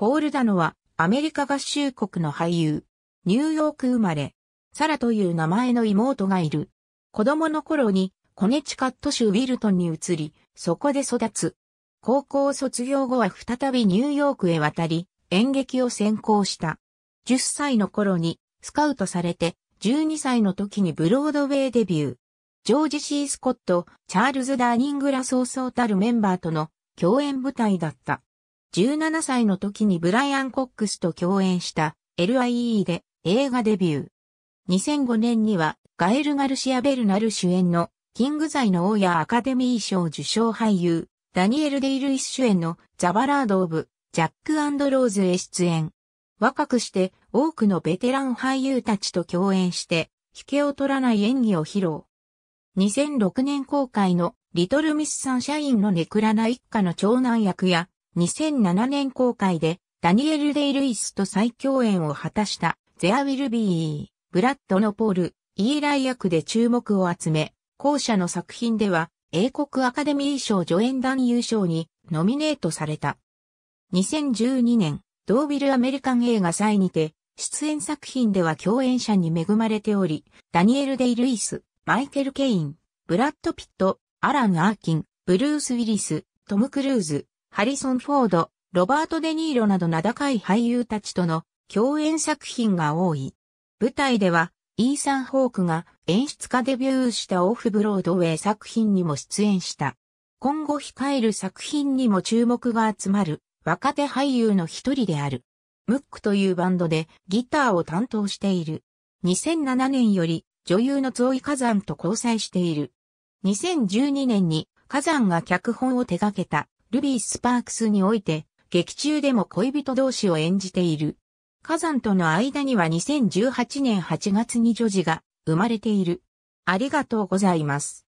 ポール・ダノは、アメリカ合衆国の俳優。ニューヨーク生まれ。サラという名前の妹がいる。子供の頃に、コネチカット州ウィルトンに移り、そこで育つ。高校卒業後は再びニューヨークへ渡り、演劇を専攻した。10歳の頃に、スカウトされて、12歳の時にブロードウェイデビュー。ジョージ・ C・ スコット、チャールズ・ダーニングラソーそうたるメンバーとの共演舞台だった。17歳の時にブライアン・コックスと共演した LIE で映画デビュー。2005年にはガエル・ガルシア・ベルナル主演のキングザイの王やアカデミー賞受賞俳優、ダニエル・デイ・ルイス主演のザ・バラード・オブ・ジャック・アンド・ローズへ出演。若くして多くのベテラン俳優たちと共演して、引けを取らない演技を披露。2006年公開のリトル・ミス・サンシャインのネクラナ一家の長男役や、2007年公開でダニエル・デイ・ルイスと再共演を果たした There Will Be ブラッドのポール、イーライ役で注目を集め、後者の作品では英国アカデミー賞助演団優勝にノミネートされた。2012年、ドービルアメリカン映画祭にて、出演作品では共演者に恵まれており、ダニエル・デイ・ルイス、マイケル・ケイン、ブラッド・ピット、アラン・アーキン、ブルース・ウィリス、トム・クルーズ、ハリソン・フォード、ロバート・デ・ニーロなど名高い俳優たちとの共演作品が多い。舞台では、イーサン・ホークが演出家デビューしたオフ・ブロードウェイ作品にも出演した。今後控える作品にも注目が集まる若手俳優の一人である。ムックというバンドでギターを担当している。2007年より女優のゾイ・カザンと交際している。2012年に火山が脚本を手掛けたルビー・スパークスにおいて、劇中でも恋人同士を演じている。火山との間には2018年8月に女児が生まれている。ありがとうございます。